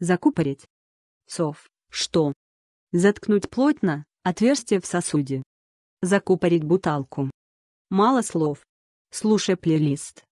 закупорить. Сов. Что? Заткнуть плотно отверстие в сосуде. Закупорить буталку. Мало слов. Слушай плейлист.